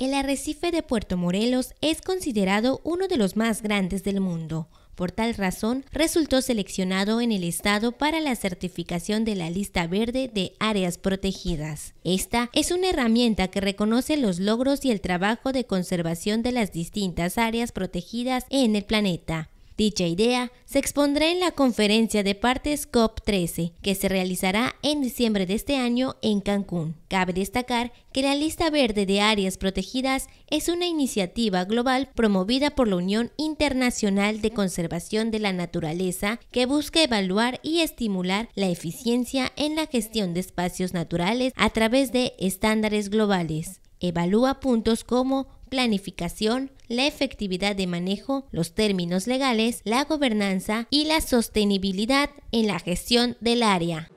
El arrecife de Puerto Morelos es considerado uno de los más grandes del mundo. Por tal razón, resultó seleccionado en el Estado para la certificación de la lista verde de áreas protegidas. Esta es una herramienta que reconoce los logros y el trabajo de conservación de las distintas áreas protegidas en el planeta. Dicha idea se expondrá en la conferencia de partes COP13, que se realizará en diciembre de este año en Cancún. Cabe destacar que la lista verde de áreas protegidas es una iniciativa global promovida por la Unión Internacional de Conservación de la Naturaleza que busca evaluar y estimular la eficiencia en la gestión de espacios naturales a través de estándares globales. Evalúa puntos como planificación, la efectividad de manejo, los términos legales, la gobernanza y la sostenibilidad en la gestión del área.